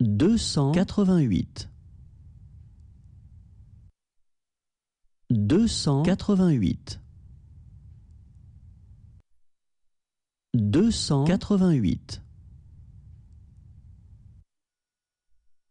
deux cent quatre-vingt-huit deux cent quatre-vingt-huit deux cent quatre-vingt-huit